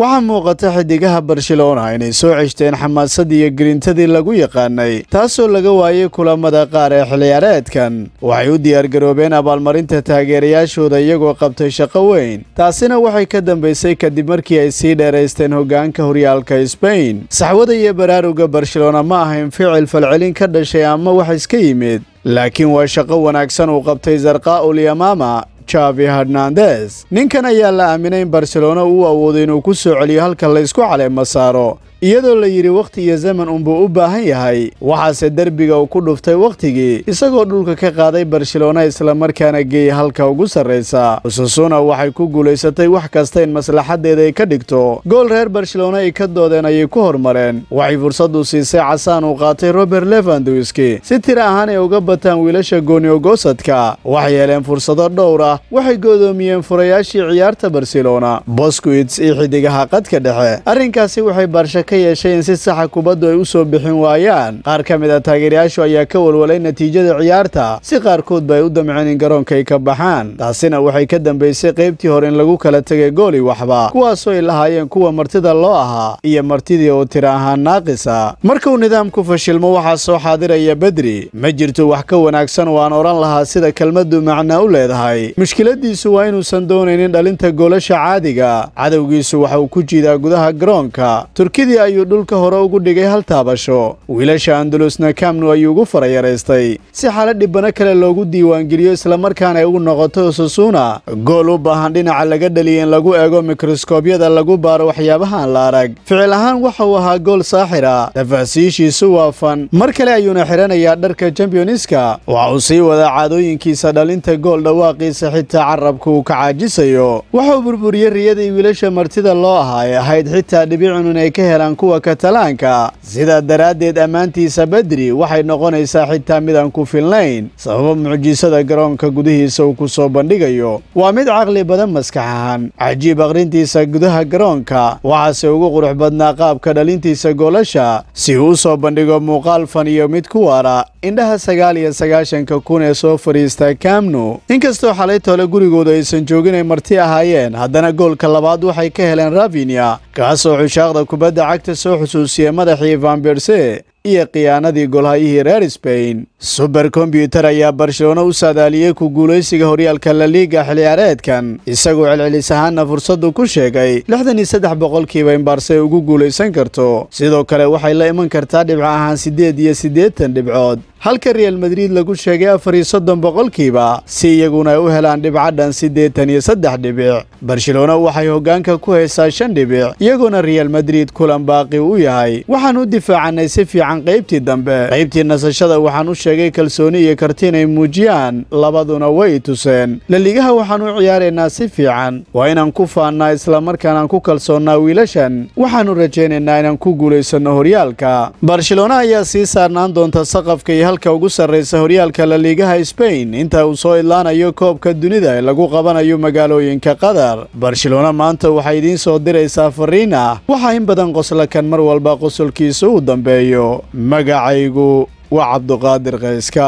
waxaa muuqata xidigaha barcelona inay soo ceshteen xamaasadii iyo gerintadii lagu yaqaanay taasoo laga waayay kulamada qaar ee xilciyaareedkan waxay u diyaargaroobeen abaalmarinta taageerayaashooda iyagoo qabtay shaqo weyn taasina waxay ka dambaysay kadib markii ay sii dheeraysteen hoggaanka horyaalka sbain saxwada iyo baraaruga barcelona ma ahayn ficil falcelin ka dhashay ama wax iska yimid laakiin waa shaqo wanaagsan uu qabtay zarqaa ulyamaama javi hernandez ninkan ayaa la aaminay in barcelona uu awooday inuu ku soo celiyo halka laysku caleema saaro iyadoo la yidhi wakhti iyo zaman unbuu u baahan yahay waxaase derbiga uu ku dhuftay wakhtigii isagoo dhulka ka qaaday barcelona isla markaana geeya halka ugu sarraysa ususuna waxay ku guulaysatay wax kasta in maslaxaddeeda ay ka dhigto gool reer barcelona ay ka doodeen ayay ku hormareen waxay fursaddu siisay casaan uu qaatay robert levandowski si tira ahaan ay uga bataan wiilasha gooniyogoosadka waxay heleen fursado dhowr ah waxay goodoomiyeen furayaashii ciyaarta barcelona bosquits iyo xidigaha qadka dhexe arrinkaasi waxay baarsha ka yeeshay in si saxa kubaddu ay u soo bixin waayaan qaar ka mid a ah taageerayaashu ayaa ka walwalay natiijada ciyaarta si qaarkood ba ay u damceen in garoonka ay ka baxaan taasina waxay ka dambaysay qaybtii hore in lagu kala tegay gooli waxba kuwaasoo ay lahaayeen kuwa martida loo ahaa iyo martidii oo tira ahaan naaqisa markuu nidaamku fashilmo waxaa soo xaadiraya bedri ma jirto wax ka wanaagsan oo aan odhan lahaa sida kelmaddu macnaa u leedahay mushkiladdiisu waa inuusan doonaynin dhalinta goolasha caadiga cadowgiisu waxa uu ku jiidaa gudaha garoonka turkidii ayuu dhulka hore ugu dhigay hal taabasho wiilasha andalusna kamnu ayuu ugu farayaraystay si xalo dhibano kale loogu diiwaangeliyo islamarkaana ay ugu noqoto susuuna gool u baahan dhinaca laga dhaliya in lagu eego mikroskoobyada lagu baaro waxyaabahaan la arag ficil ahaan waxa uu ahaa gool saaxira tafahsiishiisu waafan mar kale ayuuna xidhanayaa dharka chambyoniska waxa uu sii wadaa caadooyinkiisa dhalinta gool dhawaaqiisa xitaa carabka uu ka caajisayo waxauu burburiyey riyadii wiilasha martida loo ahay ahayd xitaa dhibicun ay ka helaan midaan kuwa katalaanka sidaa daraaddeed ammaantiisa bedri waxay noqonaysaa xitaa mid aan ku filnayn sababo mucjisada garoonka gudihiisa uu ku soo bandhigayo waa mid caqli badan maskax ahaan cajiib akhrintiisa gudaha garoonka waxaase ugu qurux badnaa qaabka dhalintiisa goolasha si uu u soo bandhigo muuqaal fan iyo mid ku waara indhaha sagaal iyo sagaashanka kun ee soo fadhiista kamnu inkastoo xalaytoole gurigooda aysan joogin ay marti ahaayeen haddana goolka labaad waxay ka heleen ravinia kaasoo cushaaqda kubadda lacagta soo xusuusiyey madaxii berse iyo khiyaanadii golhayihii reer sbain suber kombyutar ayaa barcelona u saadaaliyey ku guulaysiga horyaalka la liiga xilciyaareedkan isagoo celcelis ahaanna fursaddu ku sheegay lixdan iyo saddex boqolkiiba in baarse ugu guulaysan karto sidoo kale waxay la iman kartaa dhibco ahaan siddeed iyo siddeetan dhibcood halka real madrid lagu sheegay afar iyo soddon boqolkiiba si iyaguna ay u helaan dhibcadhan siddeetan iyo saddex dhibic barcelona waxay hoggaanka ku haysaa shan dhibic iyagoona real madrid kulan baaqi u yahay waxaan u difaacanay si fiican qaybtii dambe qaybtii nasashada waxaan u sheegay kalsooni iyo karti inay muujiyaan labaduna way tuseen laligaha waxaan u ciyaaraynaa si fiican waa inaan ku faannaa isla markaanaan ku kalsoonnaa wiilashan waxaannu rajaynaynaa inaan ku guulaysanno horyaalka barcelona ayaa sii saarnaan doonta saqafka halka ugu sarreysa horyaalka laliigaha sbain inta uu soo idlaanayo koobka dunida ee lagu qabanayo magaalooyinka qatar barcelona maanta waxay idiin soo diraysaa fariin ah waxaa in badan kan mar walba qosolkiisa uu dambeeyo magacaygu waa cabduqaadir kayska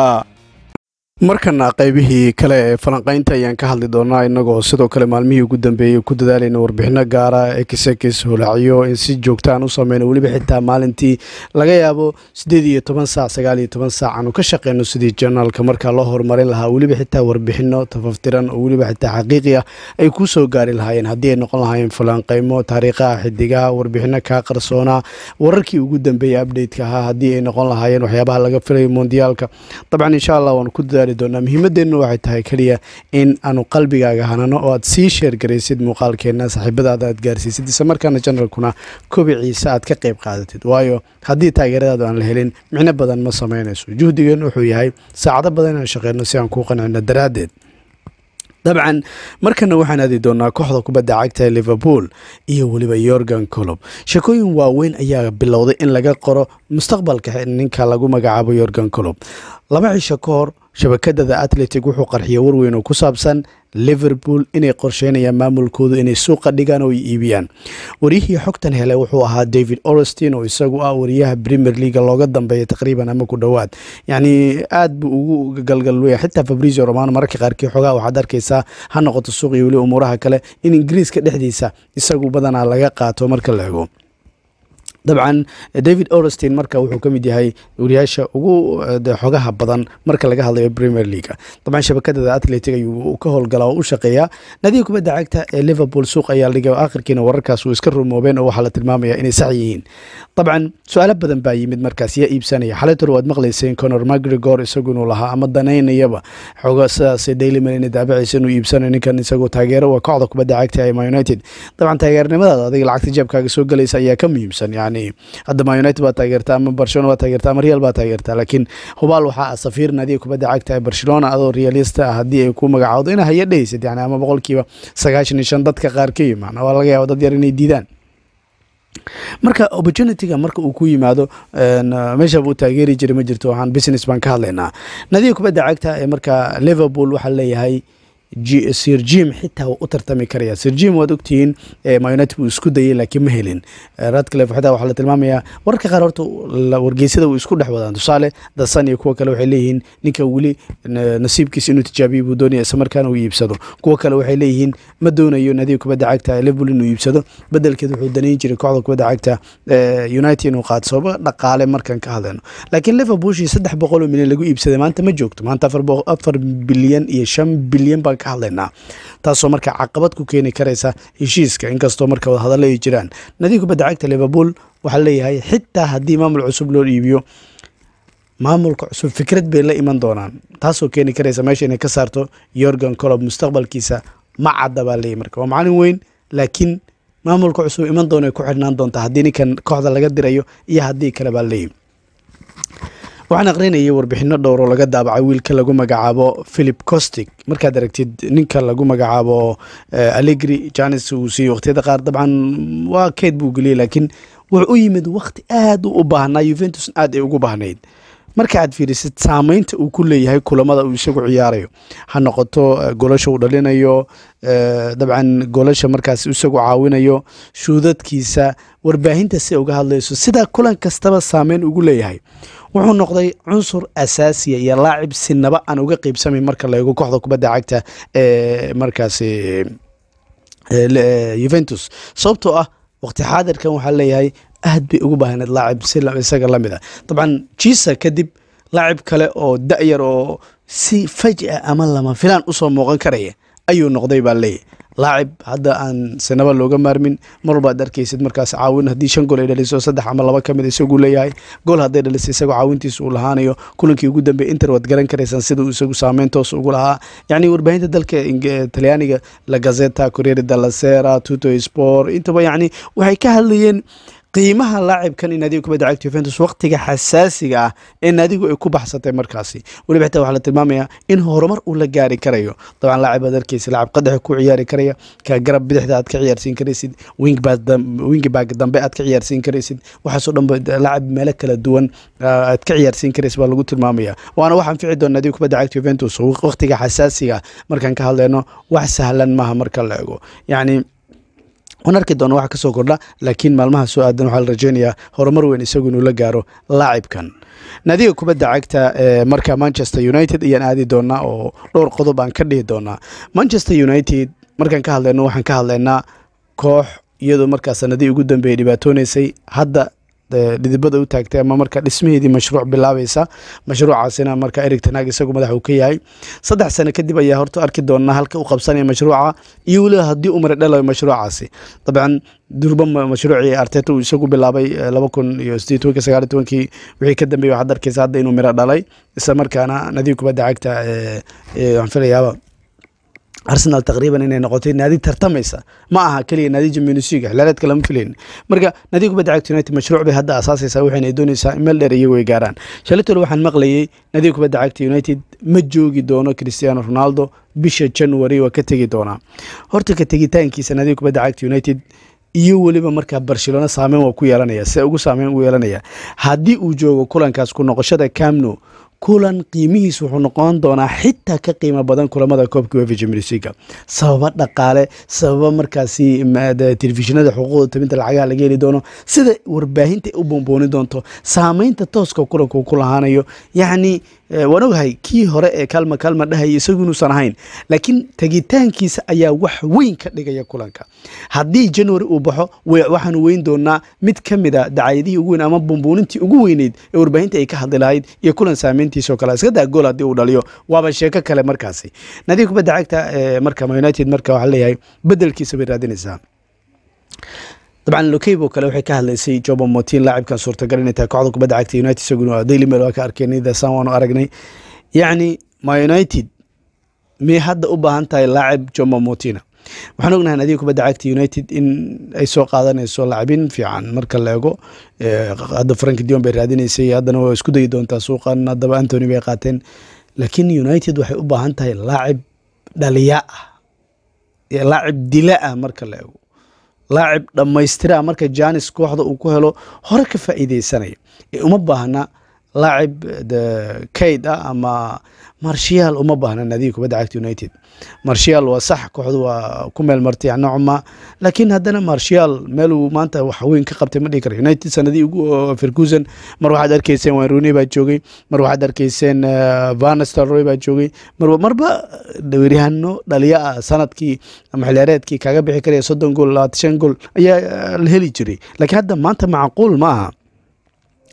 markana qaybihii kale ee falanqaynta ayaan ka hadli doonaa innagoo sidoo kale maalmihii ugu dambeeyey ku dadaalayna warbixino gaara eksekis holaacyo in si joogtaan ah u sameyno weliba xitaa maalintii laga yaabo sideed iyo toban saac sagaal iyo toban saac aanu ka shaqeyno sidii janaalka markaa loo horumarin lahaa weliba xitaa warbixino tafaftiran oo weliba xitaa xaqiiqi ah ay ku soo gaari lahaayeen haddii ay noqon lahaayeen falanqeymo taariikhaha xidigaha warbixino kaa qarsoonaa wararkii ugu dambeeyey updateka ahaa haddii ay noqon lahaayeen waxyaabaha laga filayo mondiyaalka dabcan insha allah waanu ku dadaali heli doonaa muhiimadeennu waxay tahay keliya in aanu qalbigaaga hanano oo aad sii sheergaraysid muuqaalkeenna saaxiibadaada aad gaarsiisid islamarkaana janaralkuna kobiciisa aad ka qayb qaadatid waayo haddii taageeradaadu aan la helin micno badan ma samaynayso juhdigeen wuxuu yahay saacado badan inaan shaqeyno si aan kuu qancino daraaddeed dabcan markana waxaan aadi doonaa kooxda kubadda cagta ee liverpool iyo weliba yorgan colob sheekooyin waaweyn ayaa bilowday in laga qoro mustaqbalka ninka lagu magacaabo yorgan colob laba shabakadada atletic wuxuu qarxiyey warweyn ku saabsan liverpool inay qorsheynayaan maamulkoodu inay suuqa dhigaan oo ay iibiyaan wariyihii xogtan hele wuxuu ahaa david orestin oo isagu ah wariyaha premier leaga looga dambeeya taqriiban ama ku dhowaad yacnii aada buu ugu galgalweya xitaa fabrizio romano mararka qaarkii xogaa waxaad arkaysaa ha noqoto suuq iyo weli umuuraha kale in ingiriiska dhexdiisa isagu badanaa laga qaato marka la ego dabcan david orestin marka wuxuu ka yahay wariyaasha ugu eh, xogaha badan marka laga hadlayo premier league dabcan shabakadada atletic ayuu ka howlgalaa oo u shaqeeyaa naadiga kubadda cagta ee liverpool suuq ayaa liga akhirkiina wararkaas uu iska rumoobeen oo waxaa la tilmaamaya inay sax yihiin dabcan su-aalo badan baa yimid markaas yaa iibsanaya xalaytor waad maqlayseen conor macgregor isagunuu lahaa ama danaynayaba xoga sidaasay dailymanina daabacaysa inuu iibsanayo ninkan isagoo taageero waa kooxda kubadda cagta ee ma united dabcan taageernimadaada adiga lacagta jeebkaaga soo galaysa ayaa ka muhiimsan yani hadama united baa taageertaa ama barcelona baa taageertaa ama real baa taageertaa laakiin hubaal waxaa safiir naadiga kubadda cagta ee barcelona adoo realista ah haddii ay ku magacaawdo ina haya dhehaysid yani ama boqolkiiba sagaashan iyo shan dadka qaar ka yimaan waa laga yaaba dad yar inay diidaan marka opportunityga marka uu ku yimaado meeshaaba u taageeri jira ma jirto waxaan business baan ka hadlaynaa naadiga kubadda cagta ee marka liverpool waxaa leeyahay sirjim xitaa waa u tartami karaya sirjim waad ogtihiin myunited wuu isku dayay laakiin ma helin radcliffe xitaa waxaa la tilmaamayaa wararka qaar horta wargeysyada way isku dhex wadaan tusaale dasan iyo kuwa kale waxay leeyihiin ninka weli nasiibkiisa inuu tijaabiyo buu doonaya islamarkaana uu iibsado kuwa kale waxay leeyihiin ma doonayo naadiga kubadda cagta liverpool inuu iibsado bedelkeed wuxuu danayn jiray kooxda kubadda cagta united inuu qaad sababa dhaqaale markaan ka hadlayno laakiin liverpool saddex boqol oo milyan lagu iibsaday maanta ma joogto maanta afar bilyan iyo shan bilyan baa ka hadlaynaa taasoo marka caqabad ku keeni karaysa heshiiska inkastoo marka wadahadalla ay jiraan nadiif kubadda cagta liverpool waxaa leeyahay xitaa haddii maamul cusub loo iibiyo maamulka cusub fikrad bay la iman doonaan taasoo keeni karaysa meesha inay ka saarto yorgan colob mustaqbalkiisa ma cadda baa leeyahy marka waa macalin weyn laakiin maamulka cusub iman doona ku xidhnaan doontaa haddii ninkan kooxda laga dirayo iyo haddii kale baa leeyahy waxaan aqrinayay warbixinno dhowro laga daabacay wiilka lagu magacaabo philip costig markaad aragtid ninka lagu magacaabo eh, alegri janis uu siiyey wakhtiyada qaar dabcan waa keed buu geliyey laakiin wuxuu u yimid wakhti aad u baahnaa yuventus aad ay ugu baahnayd markaaad fiirisid saameynta uu ku leeyahay kulamada uu isagu ciyaarayo ha noqoto eh, golasha uu dhalinayo eh, dabcan golasha markaas isagu caawinayo shuudadkiisa warbaahinta si uga hadlayso sidaa kulan kastaba saameyn ugu leeyahay wuxuu noqday cunsur asaasiya iyo laacib sinaba aan uga qiibsamay marka laego kooxda kubadda cagta ee markaasi yuventus sababtoo ah waqti xaadirkan waxaa leeyahay aad bay ugu baahneed laacib si isaga la mid a ah. dabcan jisa kadib laacib kale oo dayar oo si faja ah ama lama filaan usoo muuqan karaya ayuu noqday baa leeyahy laacib hadda aan sanaba looga maarmin mar walba ad arkaysid markaas caawin haddii shan gool ay dhaliso saddex ama laba kamid isaguu leeyahay gool hadday dhaliso isagoo caawintiisa uu lahaanayo kulankii ugu dambeey inter waad garan karaysaan sidau isagu saameyn toos ugu lahaa yacni warbaahinta dalka eh, talyaaniga la gazeta corriere dalasera sera tuto sport intaba yacni waxay ka hadlayeen qiimaha laacibkan in adiga kubadda cagta yuventus waqtiga xasaasiga ah ee naadigu ay ku baxsatay markaasi weliba xitaa waxaa la tilmaamayaa in horumar uu la gaari karayo dabcan laacib aad arkeysa laacib qadaxa ku ciyaari karaya ka garab bidixda aad ka ciyaarsiin karaysid wingback dambe aad ka ciyaarsiin karaysid waxaasoo dhanba laacib meelo kala duwan ah, aad ka ciyaarsiin karaysid baa lagu tilmaamaya waana waxaan fici doona naadiga kubadda cagta yuventus waqtiga xasaasiga ah. markaan ka hadleyno wax sahlan maaha marka la ego yacni waan arki doona waxa kasoo kordha laakiin maalmaha soo aadan waxaa la rajeynayaa horumar weyn isagu inuu la gaaro laacibkan naadiga kubadda cagta ee eh, marka manchester united ayaan aadi doonaa oo dhowr qodob aan ka dhihi doonaa manchester united markaan ka hadleyno waxaan ka hadleynaa koox iyadoo markaa sanadii ugu dambeeyay dhibaatoonaysay hadda dhidibada u taagtay ama marka dhismaheedii mashruuc bilaabaysa mashruucaasina marka erig tanaag isagu madax uu ka yahay saddex sano kadib ayaa horta arki doonaa halka u qabsanaya mashruuca iyo weli haddii u mara dhalayo mashruucaasi dabcan durba mashruucii arteta uu isagu bilaabay eh, laba kun iyo sideed sagaal tobankii wixii ka dambeeyay waxaad arkaysa hadda inuu miro dhalay isla markaana nadiib kubadda cagta waxaan eh, eh, filayaaba arsenal taqriiban inay noqotay naadi tartamaysa ma aha keliya naadi jaminusiga xilaareed kalama filayn marka naadi kubadda cagta united mashruuc bay hadda asaasaysaa waxayna doonaysaa meel dheer iyagu ay gaaraan shalatol waxaan maqlayay naadi kubadda cagta united ma joogi doono cristiano ronaldo bisha january waa ka tegi doonaa horta ka tegitaankiisa naadi kubadda cagta united iyo weliba markaa barcelona saameyn waa ku yeelanaya se ugu saameyn u yeelanaya haddii uu joogo kulankaas ku noqoshada camno kulan qiimihiis wuxuu noqon doonaa xitaa ka qiimo badan kulamada koobka uefa champions league sababa dhaqaale sababa markaasi telefishinada xuquuqda tabinta lacagaha laga heli doono sida warbaahinta ay u bombooni doonto saameynta tooska kulanka uu ku lahaanayo yacnii waan ogahay kii hore ee kalma kalma dhahay isagu inuusan ahayn laakiin tegitaankiisa ayaa wax weyn ka dhigaya kulanka haddii january uu baxo waxaanu weyn doonaa mid ka mida ah dacayadihii ugu weyn ama bumbuunintii ugu weyneyd ee warbaahinta ay ka hadli lahayd iyo kulan saameyntiisao kale iska daa gool haddii uu dhaliyo waaba sheeko kale markaasi nadiif kubadda cagta marka ma united marka waxaa leeyahay bedelkiisa bay raadinaysaa dabcan lokeybo kale waxay ka hadlaysay joba motin laacibkan suurtagal inay tahay kooxda kubadda cagta united isaguna daily mail waa ka arkeenay dasan waanu aragnay yacni ma united miyay hadda u baahan tahay laacib joba motina waxaan ognahay nadiga kubadda cagta united in ay soo qaadanayso laacibin fiican marka la eego eh, hadda frank dion bay raadinaysay haddana waa isku dayi doontaa suuqan haddaba antony bay qaateen laakiin united waxay u baahan tahay laacib dhaliya ah laacib dila ah marka la eego laacib dhammaystira marka janis kooxda uu ku helo hore ka faa'iideysanaya uma baahna laacib kayd ah eh, ama marshiyaal uma baahna naadiga kubadda cagta united marshiyaal waa sax kooxdu waa ku meel martay anacuma laakiin haddana marshiyaal meel uu maanta wax ka qabtay ma dhihi karo united sanadii ugu uh, ferguson mar waxaad arkayseen waan rooney baa joogay mar waxaad arkayseen uh, vanstalroy baa joogay mar marba uh, weeryahaano dhaliya ah sanadkii ama xilciyaareedkii kaga bixi karaya soddon gool labaatan gool ayaa la heli jiray laakiin hadda maanta macquul ma aha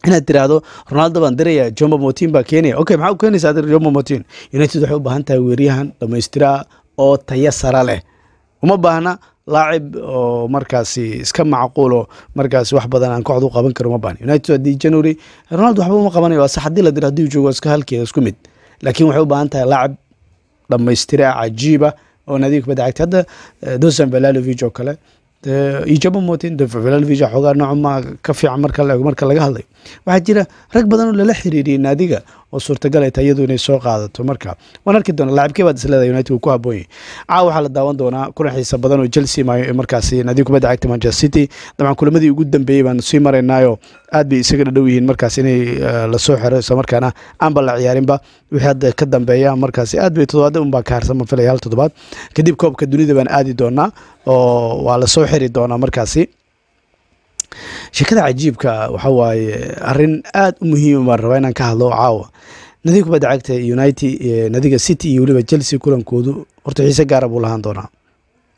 inaad tiraahdo ronaldo baan diraya jombo motin baa keenaya okay maxaa u keenaysaa jombo motin united waxay u baahan tahay weeryahan dhammaystiraa oo tayo sara leh uma baahna laacib oo markaasi iska macquulo markaas wax badan aan kooxdu qaban karo uma baahna united haddii january ronaldo waxba uma qabanayo waase haddii la diro haddii uu joogo iska halkeeda isku mid laakiin waxay u baahan tahay laacib dhammaystira cajiiba oo nadiif kubadda cagta hadda dosan valalovic oo kale Eh, ijaba mootin de ficilaalvija xoogaa nooca ka fiican marka la marka laga hadlay waxaa jira rag badanoo lala xiriiriyey naadiga oo suurtagal ay tahay iyadu inay soo qaadato marka waan arki doona laacibkii baad isleedahay united wuu ku habboonyay caawa waxaa la daawan doonaa kulan xiisa badan oo chelsea maayo markaasi naadiga kubadda cagta manchester city dabcan kulamadii ugu dambeeyey baan sii maraynaayo aad bay isaga dhadhow yihiin markaas inay eh, lasoo xiro isla aanba la ciyaarinba wixii hadda ka dambeeya markaas aad bay toddobaada unbaa ka harsan filaya hal toddobaad kadib koobka dunida baan aadi doonaa oo waa lasoo xiri doonaa markaasi sheekada cajiibka waxa waaye arin aada u muhiim baan rabaa inaan ka hadlo caawa nadiga kubadda cagta united nadiga city iyo weliba chelsea kulankoodu horta xiise gaara buu lahaan doonaa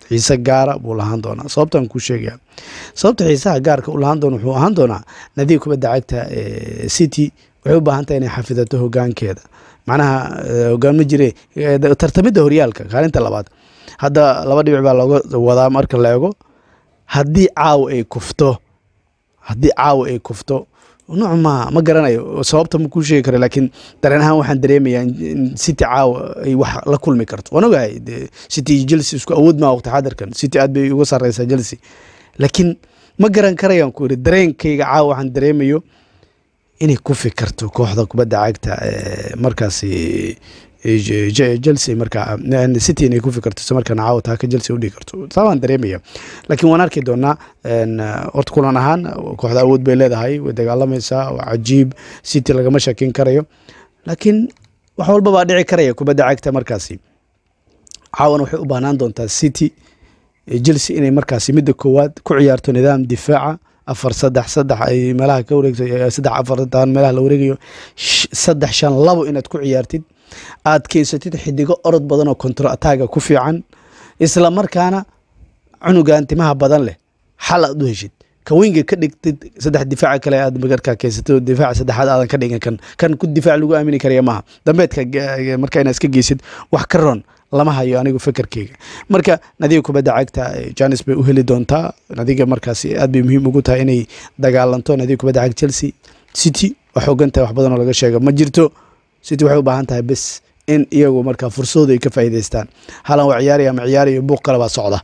xiise gaara buu lahaan doonaa sababtaan kuu sheegaya sababta xiisaha gaarka u lahaan doono wuxuu ahaan doonaa nadiga kubadda cagta city waxay u baahan tahay inay xafidato hogaankeeda macnaha eh, hogaanma jire eh, tartamidda horyaalka kaalinta labaad hadda laba dhibic baa looga wadaa marka la ego haddii caawa ay kufto haddii caawa ay kufto nuuc maaha ma garanayo sababta ma makuu sheegi karo laakiin dareen ahaan waxaan dareemayaa in city caawa ay wax la kulmi karto waan ogahay de city iyo chelsea isku awood maa waqti xadirkan city aad bay uga sarreysaa chelsea laakiin ma garan karayaan ku yidhi dareenkayga caawa waxaan dareemayo inay kufi karto kooxda kubadda cagta eh, markaasi chelsea markaa city inay ku fikirto isla markaana caawa taaka chelsea udhigi karto taabaan dareemaya laakiin waan arki doonaa horta kulan ahaan kooxda awood bay leedahay way dagaalamaysaa waa cajiib city lagama shakin karayo laakiin wax walbabaa dhici karaya kubadda cagta markaasi caawana waxay u baahnaan doontaa city chelsea inay markaasi midda koowaad ku ciyaarto nidaam difaaca afar saddex saddex ay meelaha ka wareegsaddex afar meelaha la wareegayo saddex shan labo inaad ku ciyaartid aad keensatid xidigo orod badan oo kontrataga ku fiican isla markaana cunugan timaha badan leh xal aad u heshid kaweynga ka dhigtid saddex difaaca kale aad magarka keensatid oo difaaca saddexaad aadan ka dhigin kan kan ku difaac lagu aamini karaya maaha dambeedka marka inaad iska geysid wax ka roon lama hayo anigu fekerkeyga marka nadiga kubadda cagta janis bay u heli doontaa nadiga markaas aad bay muhiim ugu tahay inay dagaalanto nadiga kubadda cagta chelsea city waa wax badan oo laga sheega ma jirto city waxay u baahan tahay bes in iyagu markaa fursadu ay ka faa'iidaystaan halan waa ciyaari ama ciyaarayo buuq kale baa socda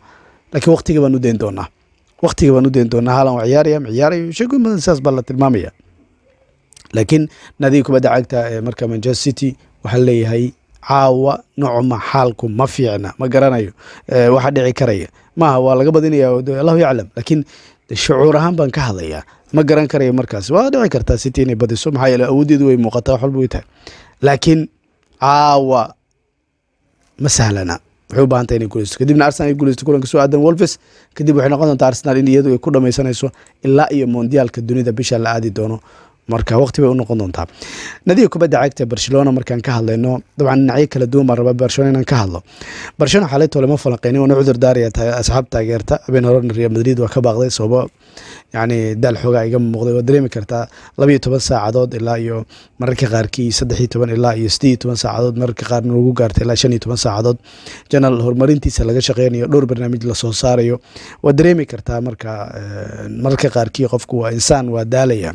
laakiin waqtiga baan u dayn doonaa waqtiga baan u dayn doonaa halan waa ciyaari ama ciyaarayo sheegoyin badan sidaas baa la tilmaamaya laakiin naadiga kubadda cagta ee eh, marka manchester city waxaa leeyahay caawa nocma xaalku ma fiicna ma garanayo eh, waxa dhici karaya maaha waa laga badinaya allahu yaclam laakiin shucuur ahaan baan ka hadlayaa ma garan karayo markaas waa dhici kartaa city inay badiso maxaa yeele awoodeedu way muuqataa waxwalba way tahay laakiin caawa ma sahlana waxay u bahantay inay guleysto kadibna arsenal ay guuleysto kulanka soo aadan wolves kadib waxay noqon doontaa arsenal in iyadu ay ku dhamaysanayso ilaa iyo mondiyaalka dunida bisha la aadi doono marka waqti bay u noqon doontaa nadiga kubadda cagta barcelona markaan ka hadlayno dabcan dhinacyo kala duwan baan rabaa barcelona inaan ka hadlo barcelona xalaytoo lama falanqeynin waana cudur daaraya asxaab taageerta habeen horena real madrid waa ka baaqday sababo yacni daal xoogaa iga muuqday waa dareemi kartaa labaiyo toban saacadood ilaa iyo mararka qaarkii saddexiyo toban ilaa iyo siddeeyo toban saacadood mararka qaarna lagu gaartay ilaa shan iyo toban saacadood janal horumarintiisa laga shaqeynayo dhowr barnaamij lasoo saarayo waa dareemi kartaa marka eh, mararka qaarkii qofku waa insaan waa daalaya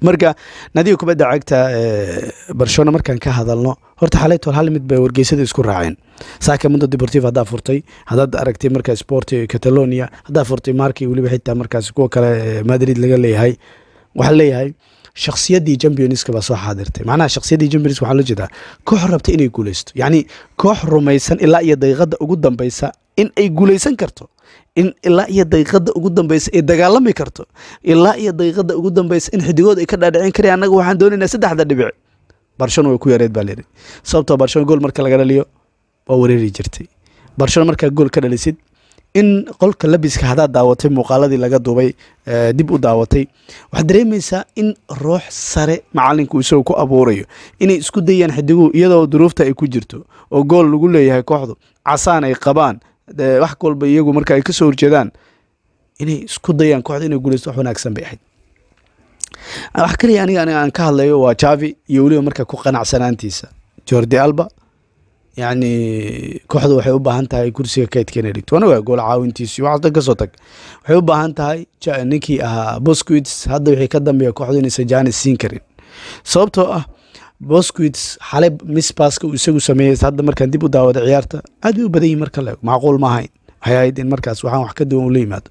marka nadiga kubadda cagta eh, barcelona markaan ka hadalno horta xalayto hal mid bay wargeysada isku raaceen sacamento deportiva haddaa furtay haddaad aragtay markaa sporti catalonia haddaa furtay markii weliba xitaa markaas kuwa kale eh, madrid laga leeyahay waxaa leeyahay shaksiyadii championska baa soo xaadirtay macnaha shaksiyadii championsk waxaa loo jeedaa koox rabta inay guuleysto yacni koox rumaysan ilaa iyo daqiiqada ugu dambeysa in ay guuleysan karto in ilaa iyo daqiiqada ugu dambeysa ay dagaalami karto ilaa iyo daqiiqada ugu dambeysa in xidigood ay ka dhaadhicin karayaan annaga waxaan doonaynaa saddexda dhibic barshano way ku yareed baa layidhi sababtoo barshano gool marka laga dhaliyo waa wareeri jirtay barshano markaa gool ka dhalisid in qolka labiska hadaad daawatay muuqaaladii laga duubay dib u daawatay waxaad dareemaysaa in ruux sare macalinku isago ku abuurayo inay isku dayaan xidiguhu iyadoo duruufta ay ku jirto oo gool lagu leeyahay kooxdu casaan ay qabaan de wax walba iyagu marka ay ka soo horjeedaan inay isku dayaan kooxda inay guuleysto wax wanaagsan bay ahayd ah, wax kaliya aniga aniga aan ka hadlayo waa javi iyo weliba marka ku qanacsanaantiisa jordi alba yacni kooxdu waxay u baahan tahay kursiga kaydka inay dhigto aniga gool caawintiisi waxaas dhan kasoo tag waxay u baahan tahay ninkii ahaa bosquits hadda wixii ka dambeeya kooxdu inaysan jaanis siin karin sababtoo ah bosquits xalay misbaska uu isagu sameeyey hadda markaan dib u daawada ciyaarta aad bay u badan yihin marka la macquul ma ahayn waxay in markaas waxaan wax ka duwan ula yimaado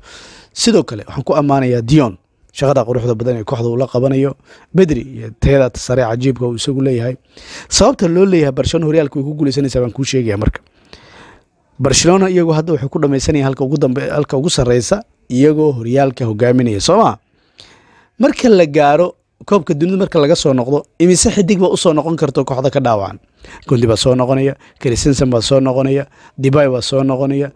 sidoo kale waxaan ku ammaanayaa dion shaqada quruxda badan ee kooxda uu qabanayo bedri iyo tayada sare cajiibka uu isagu leeyahay sababta loo leeyahay barcelona horyaalka way ku guuleysanaysaa baan kuu sheegaya marka barcelona iyagu hadda waxay ku dhamaysanayaan halka ugu dambe halka ugu sarreysa iyagoo horyaalka hogaaminaya soo maa marka la gaaro koobka dunida marka laga soo noqdo imise xidig baa usoo noqon karta kooxda ka dhaawacan gundi baa soo noqonaya kristenson baa soo noqonaya dibay baa soo noqonaya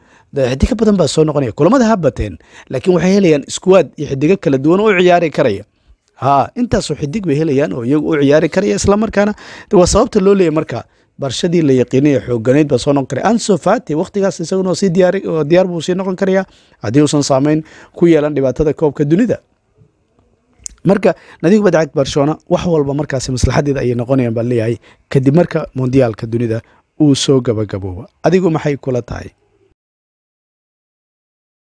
xidiga badan baa soo noqonaya kulamada habbateen laakiin waxay helayaan iskuwaad iyo xidigo kala duwan u ciyaari karaya haa intaasoo xidig bay helayaan oo iyagu u ciyaari karaya islamarkaana waa sababta loo leeyahy marka barshadii la yaqiinaya xooganayd baa soo noqon karaya anso fati isaguna sii diyaar buu sii noqon karaya haddii uusan saameyn ku yeelan dhibaatada koobka dunida marka nadiif kubadda cagta barcelona wax walba markaasi maslaxadeeda ayay noqonayaan baan leeyahay kadib marka mondiyaalka dunida uu soo gabagabooba adigu maxay kula tahay